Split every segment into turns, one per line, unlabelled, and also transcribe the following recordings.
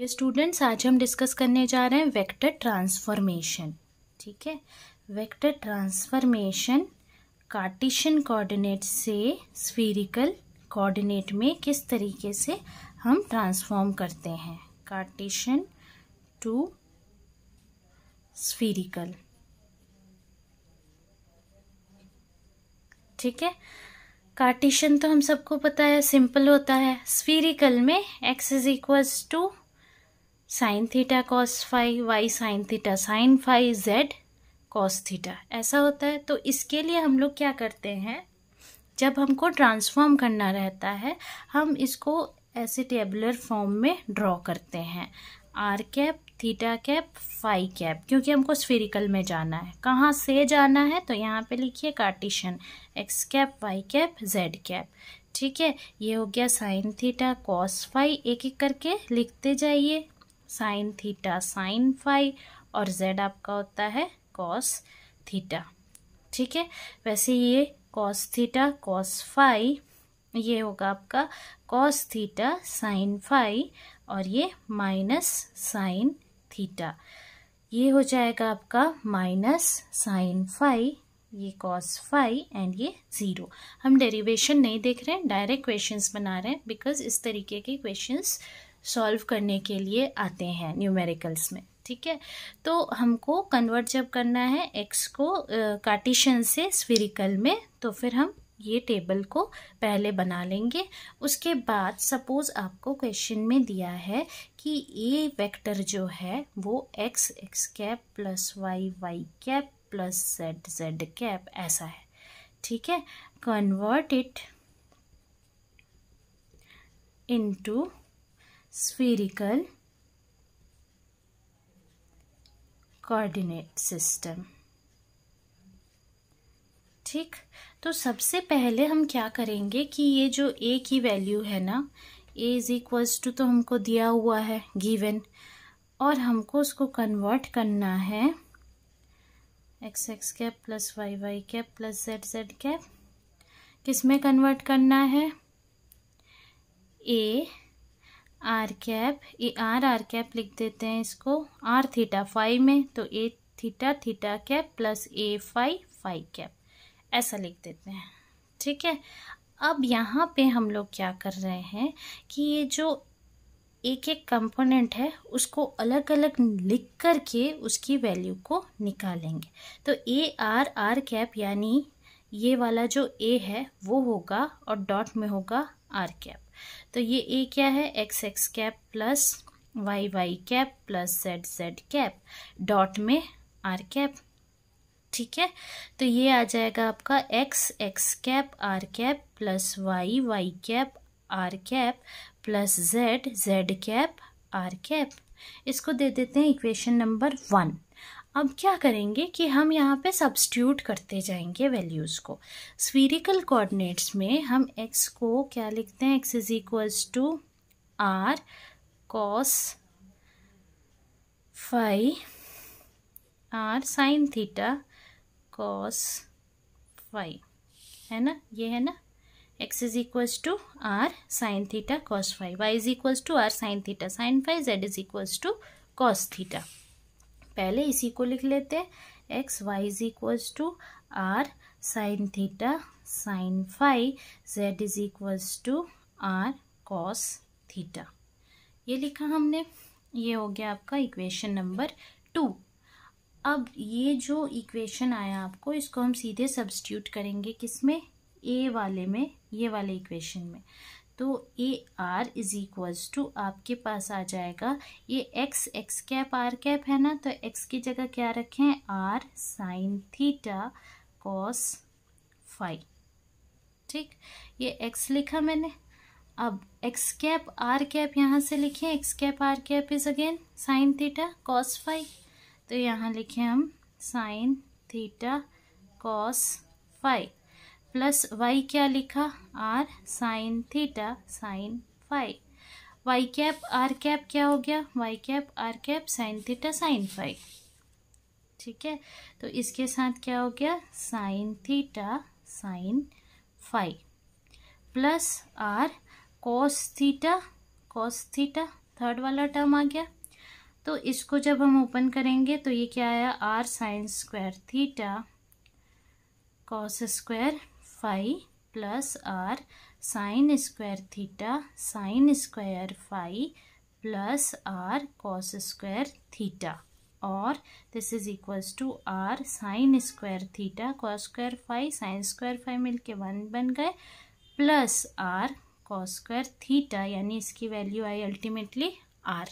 ये स्टूडेंट्स आज हम डिस्कस करने जा रहे हैं वेक्टर ट्रांसफॉर्मेशन ठीक है वेक्टर ट्रांसफॉर्मेशन कार्टिशन कोऑर्डिनेट से स्फेरिकल कोऑर्डिनेट में किस तरीके से हम ट्रांसफॉर्म करते हैं कार्टिशन टू स्फेरिकल ठीक है कार्टिशन तो हम सबको पता है सिंपल होता है स्फेरिकल में x is equals to sine theta cos phi y sine theta sine phi z cos theta ऐसा होता है तो इसके लिए हम लोग क्या करते हैं जब हमको ट्रांसफॉर्म करना रहता है हम इसको ऐसे टेबुलर फॉर्म में ड्रॉ करते हैं r cap theta cap phi cap क्योंकि हमको स्फेरिकल में जाना है कहाँ से जाना है तो यहाँ पे लिखिए Cartesian x cap y cap z cap ठीक है ये हो गया साइन थीटा कॉस फाई एक एक करके लिखते जाइए साइन थीटा साइन फाई और जेड आपका होता है कॉस थीटा ठीक है वैसे ये कॉस थीटा कॉस फाई ये होगा आपका कॉस थीटा साइन फाई और ये माइनस साइन थीटा ये हो जाएगा आपका माइनस साइन फाई ये कॉस फाई एंड ये ज़ीरो हम डेरिवेशन नहीं देख रहे हैं डायरेक्ट क्वेश्चंस बना रहे हैं बिकॉज इस तरीके के क्वेश्चंस सॉल्व करने के लिए आते हैं न्यूमेरिकल्स में ठीक है तो हमको कन्वर्ट जब करना है एक्स को कार्टिशन से स्फेरिकल में तो फिर हम ये टेबल को पहले बना लेंगे उसके बाद सपोज़ आपको क्वेश्चन में दिया है कि ये वेक्टर जो है वो x x cap plus y y cap plus z z cap ऐसा है ठीक है convert it into spherical coordinate system ठीक तो सबसे पहले हम क्या करेंगे कि ये जो ए की वैल्यू है ना ए इज इक्वल्स टू तो हमको दिया हुआ है गिवन और हमको उसको कन्वर्ट करना है x x cap plus y y cap plus z z cap किस में कन्वर्ट करना है ए आर कैप ये आर आर कैप लिख देते हैं इसको आर थीटा फाइव में तो A theta theta cap plus A five five cap ऐसा लिख देते हैं ठीक है अब यहाँ पे हम लोग क्या कर रहे हैं कि ये जो एक एक कंपोनेंट है उसको अलग अलग लिख कर के उसकी वैल्यू को निकालेंगे तो ए आर आर कैप यानी ये वाला जो ए है वो होगा और डॉट में होगा आर कैप तो ये ए क्या है x x cap plus y y cap plus z z cap dot में आर कैप ठीक है तो ये आ जाएगा आपका x x cap r cap plus y y cap r cap plus z z cap r cap इसको दे देते हैं इक्वेशन नंबर वन अब क्या करेंगे कि हम यहाँ पे सब्सट्यूट करते जाएंगे वैल्यूज़ को स्वीरिकल कोऑर्डिनेट्स में हम x को क्या लिखते हैं x is equals to r cos phi r sine theta cos phi है ना ये है ना x is equals to r sine theta cos phi y is equals to r sine theta sine phi z is equals to cos theta पहले इसी को लिख लेते हैं x y is equals to r sine theta sine phi z is equals to r cos theta ये लिखा हमने ये हो गया आपका इक्वेशन नंबर टू अब ये जो इक्वेशन आया आपको इसको हम सीधे सब्सट्यूट करेंगे किस में ए वाले में ये वाले इक्वेशन में तो A r is equals to आपके पास आ जाएगा ये x x cap r cap है ना तो एक्स की जगह क्या रखें r sine theta cos five ठीक ये एक्स लिखा मैंने अब एक्स कैप आर कैप यहाँ से लिखें x cap r cap is again sine theta cos five तो यहाँ लिखें हम sine theta cos five plus y क्या लिखा r sine theta sine five y cap r cap क्या हो गया y cap r cap sine theta sine five ठीक है तो इसके साथ क्या हो गया sine theta sine five plus r cos theta cos theta third वाला टर्म आ गया तो इसको जब हम ओपन करेंगे तो ये क्या आया r sine square theta cos square phi plus r sine square theta sine square phi plus r cos square theta और this is equals to r sine square theta cos square phi sine square phi मिल के one बन गए plus r cos square theta यानी इसकी value I ultimately are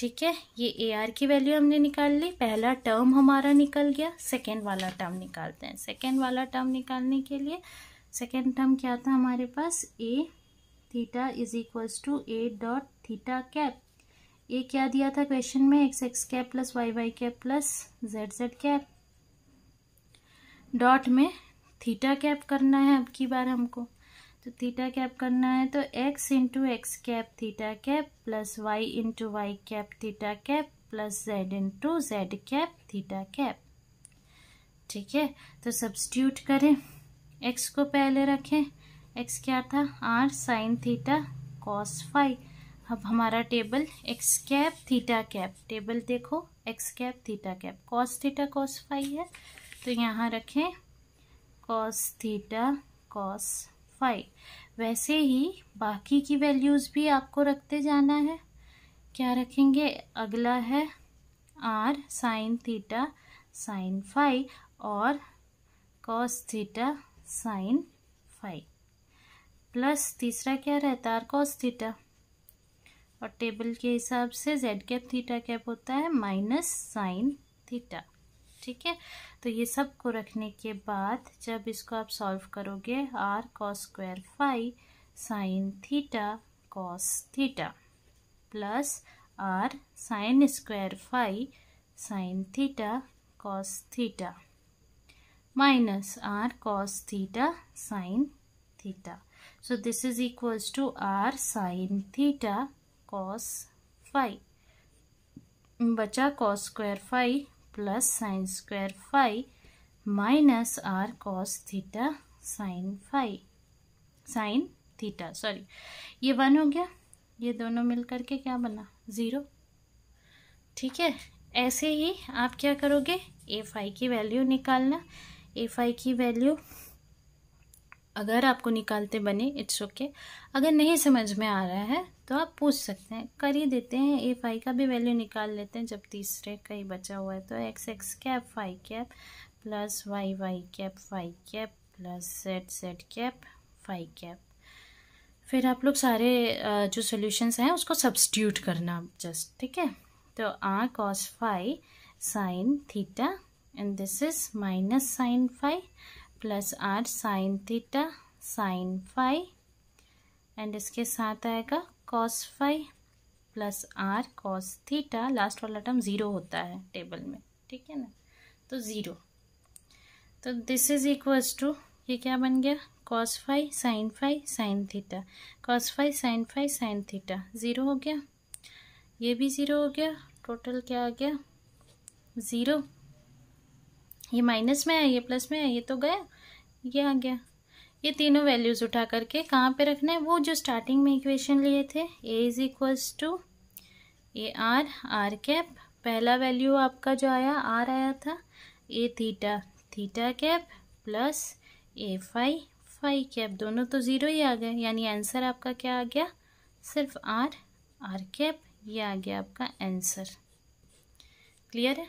ठीक है ये ए आर की वैल्यू हमने निकाल ली पहला टर्म हमारा निकल गया सेकेंड वाला टर्म निकालते हैं सेकेंड वाला टर्म निकालने के लिए सेकेंड टर्म क्या था हमारे पास a theta is equals to a dot theta cap a क्या दिया था क्वेश्चन में x x cap plus y y cap plus z z cap dot में थीटा कैप करना है अब की बार हमको तो थीटा कैप करना है तो x into x cap theta cap plus y into y cap theta cap plus z into z cap theta cap ठीक है तो सब्सट्यूट करें एक्स को पहले रखें एक्स क्या था r sine theta cos phi अब हमारा table x cap theta cap table देखो x cap theta cap cos theta cos phi है तो यहाँ रखें कॉस थीटा कॉस फाइव वैसे ही बाकी की वैल्यूज़ भी आपको रखते जाना है क्या रखेंगे अगला है r sine theta sine phi और cos theta sine five plus तीसरा क्या रहता है आर कॉस थीटा और टेबल के हिसाब से जेड कैप थीटा कैप होता है माइनस साइन थीटा ठीक है तो ये सब को रखने के बाद जब इसको आप सॉल्व करोगे r cos square phi sine theta cos theta plus r sine square phi sine theta cos theta minus r cos theta sine theta so this is equals to r sine theta cos phi बचा cos square phi plus sine square phi minus r cos theta sine phi sine theta sorry ये one हो गया ये दोनों मिल करके क्या बना zero ठीक है ऐसे ही आप क्या करोगे ए फाइ की वैल्यू निकालना ए फाइ की वैल्यू अगर आपको निकालते बने इट्स ओके okay. अगर नहीं समझ में आ रहा है तो आप पूछ सकते हैं कर ही देते हैं ए फाई का भी वैल्यू निकाल लेते हैं जब तीसरे का ही बचा हुआ है तो x x cap phi cap plus y y cap phi cap plus z z cap phi cap फिर आप लोग सारे जो सोल्यूशंस हैं उसको सब्सट्यूट करना जस्ट ठीक है तो आ cos phi sine theta and this is minus sine five plus r sine theta sine phi and इसके साथ आएगा cos five plus r cos theta last वाला टर्म ज़ीरो होता है टेबल में ठीक है ना तो ज़ीरो तो दिस इज़ इक्वल्स टू ये क्या बन गया cos phi sine phi sine theta cos phi sine phi sine theta zero हो गया ये भी ज़ीरो हो गया टोटल क्या आ गया ज़ीरो ये माइनस में है ये प्लस में है ये तो गया ये आ गया ये तीनों वैल्यूज़ उठा करके कहाँ पे रखना है वो जो स्टार्टिंग में इक्वेशन लिए थे a is equals to a r r cap पहला वैल्यू आपका जो आया आर आया था a theta theta cap plus a phi phi cap दोनों तो ज़ीरो ही आ गए यानी आंसर आपका क्या आ गया सिर्फ आर आर कैप ये आ गया आपका आंसर क्लियर है